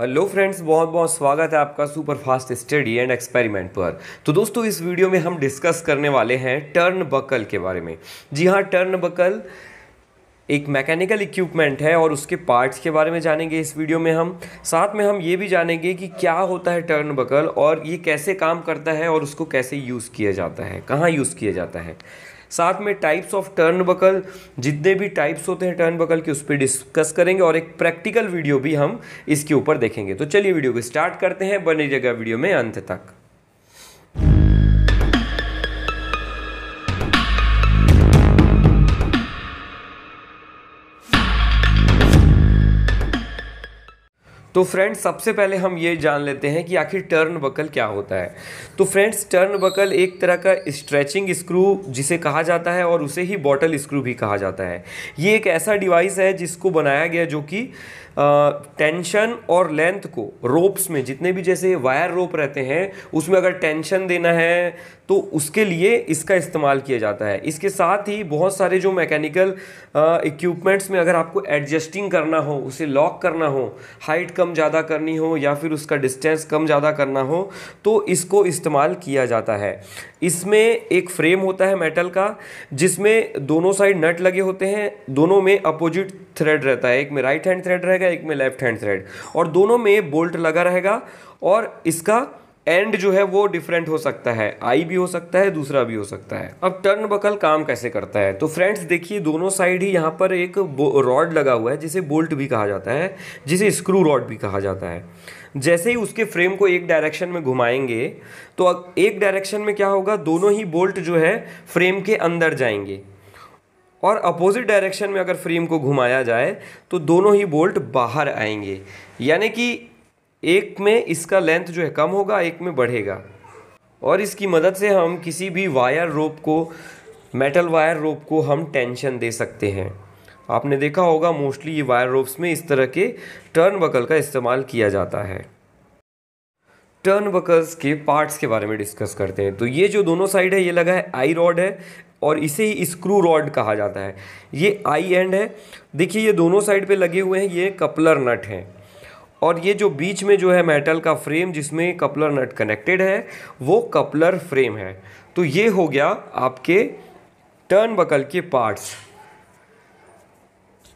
hello friends बहुत बहुत स्वागत है आपका super fast study and experiment पर तो दोस्तों इस वीडियो में हम डिस्कस करने वाले हैं टर्न बकल के बारे में जी हाँ टर्न बकल एक मैकेनिकल इक्विपमेंट है और उसके पार्ट्स के बारे में जानेंगे इस वीडियो में हम साथ में हम ये भी जानेंगे कि क्या होता है टर्न बकल और ये कैसे काम करता है और उसको कैसे यूज़ किया जाता है कहाँ यूज़ किया जाता है साथ में टाइप्स ऑफ टर्न बकल जितने भी टाइप्स होते हैं टर्न बकल के उस पर डिस्कस करेंगे और एक प्रैक्टिकल वीडियो भी हम इसके ऊपर देखेंगे तो चलिए वीडियो को स्टार्ट करते हैं बने जगह वीडियो में अंत तक तो फ्रेंड्स सबसे पहले हम ये जान लेते हैं कि आखिर टर्न बकल क्या होता है तो फ्रेंड्स टर्न बकल एक तरह का स्ट्रेचिंग स्क्रू जिसे कहा जाता है और उसे ही बॉटल स्क्रू भी कहा जाता है ये एक ऐसा डिवाइस है जिसको बनाया गया जो कि टेंशन और लेंथ को रोप्स में जितने भी जैसे वायर रोप रहते हैं उसमें अगर टेंशन देना है तो उसके लिए इसका इस्तेमाल किया जाता है इसके साथ ही बहुत सारे जो मैकेनिकल इक्विपमेंट्स में अगर आपको एडजस्टिंग करना हो उसे लॉक करना हो हाइट कम कम ज़्यादा करनी हो या फिर उसका डिस्टेंस कम ज़्यादा करना हो तो इसको इस्तेमाल किया जाता है इसमें एक फ्रेम होता है मेटल का जिसमें दोनों साइड नट लगे होते हैं दोनों में अपोजिट थ्रेड रहता है एक में राइट हैंड थ्रेड रहेगा एक में लेफ्ट हैंड थ्रेड और दोनों में बोल्ट लगा रहेगा और इसका एंड जो है वो डिफरेंट हो सकता है आई भी हो सकता है दूसरा भी हो सकता है अब टर्न बकल काम कैसे करता है तो फ्रेंड्स देखिए दोनों साइड ही यहाँ पर एक रॉड लगा हुआ है जिसे बोल्ट भी कहा जाता है जिसे स्क्रू रॉड भी कहा जाता है जैसे ही उसके फ्रेम को एक डायरेक्शन में घुमाएंगे तो एक डायरेक्शन में क्या होगा दोनों ही बोल्ट जो है फ्रेम के अंदर जाएंगे और अपोजिट डायरेक्शन में अगर फ्रेम को घुमाया जाए तो दोनों ही बोल्ट बाहर आएंगे यानी कि एक में इसका लेंथ जो है कम होगा एक में बढ़ेगा और इसकी मदद से हम किसी भी वायर रोप को मेटल वायर रोप को हम टेंशन दे सकते हैं आपने देखा होगा मोस्टली ये वायर रोप्स में इस तरह के टर्न बकल का इस्तेमाल किया जाता है टर्न बकल्स के पार्ट्स के बारे में डिस्कस करते हैं तो ये जो दोनों साइड है ये लगा है आई रॉड है और इसे ही स्क्रू रॉड कहा जाता है ये आई एंड है देखिए ये दोनों साइड पे लगे हुए हैं ये कपलर नट हैं और ये जो बीच में जो है मेटल का फ्रेम जिसमें कपलर नट कनेक्टेड है वो कपलर फ्रेम है तो ये हो गया आपके टर्न बकल के पार्ट्स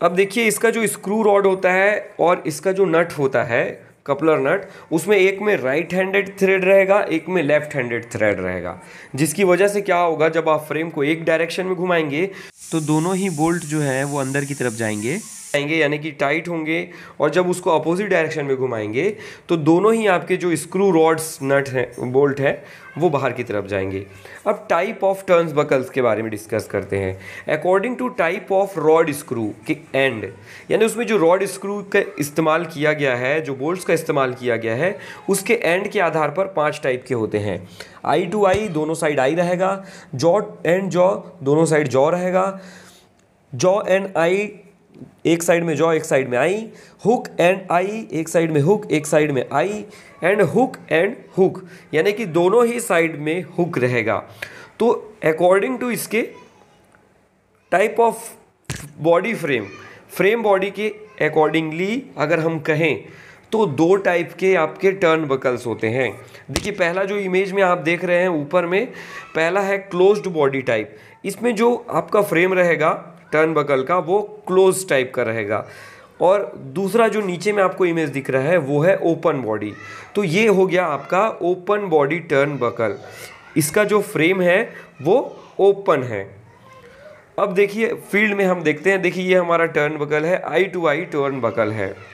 अब देखिए इसका जो स्क्रू रॉड होता है और इसका जो नट होता है कपलर नट उसमें एक में राइट हैंडेड थ्रेड रहेगा एक में लेफ्ट हैंडेड थ्रेड रहेगा जिसकी वजह से क्या होगा जब आप फ्रेम को एक डायरेक्शन में घुमाएंगे तो दोनों ही बोल्ट जो है वो अंदर की तरफ जाएंगे आएंगे यानी कि टाइट होंगे और जब उसको अपोजिट डायरेक्शन में घुमाएंगे तो दोनों ही आपके जो स्क्रू रॉड्स नट हैं बोल्ट है वो बाहर की तरफ जाएंगे अब टाइप ऑफ टर्न्स बकल्स के बारे में डिस्कस करते हैं according to type of rod screw के एंड यानी उसमें जो रॉड स्क्रू का इस्तेमाल किया गया है जो बोल्ट्स का इस्तेमाल किया गया है उसके एंड के आधार पर पांच टाइप के होते हैं आई टू आई दोनों साइड आई रहेगा जॉ एंड जॉ दोनों साइड जॉ रहेगा जॉ एंड आई एक साइड में जॉ एक साइड में आई हुक एंड आई एक साइड में हुक एक साइड में eye end hook end hook यानी कि दोनों ही साइड में हुक रहेगा तो अकॉर्डिंग टू इसके type of body frame frame body के अकॉर्डिंगली अगर हम कहें तो दो टाइप के आपके टर्न बकल्स होते हैं देखिए पहला जो इमेज में आप देख रहे हैं ऊपर में पहला है क्लोज्ड बॉडी टाइप इसमें जो आपका फ्रेम रहेगा टर्न बकल का वो क्लोज टाइप का रहेगा और दूसरा जो नीचे में आपको इमेज दिख रहा है वो है ओपन बॉडी तो ये हो गया आपका ओपन बॉडी टर्न बकल इसका जो फ्रेम है वो ओपन है अब देखिए फील्ड में हम देखते हैं देखिए ये हमारा टर्न बकल है eye to eye turnbuckle है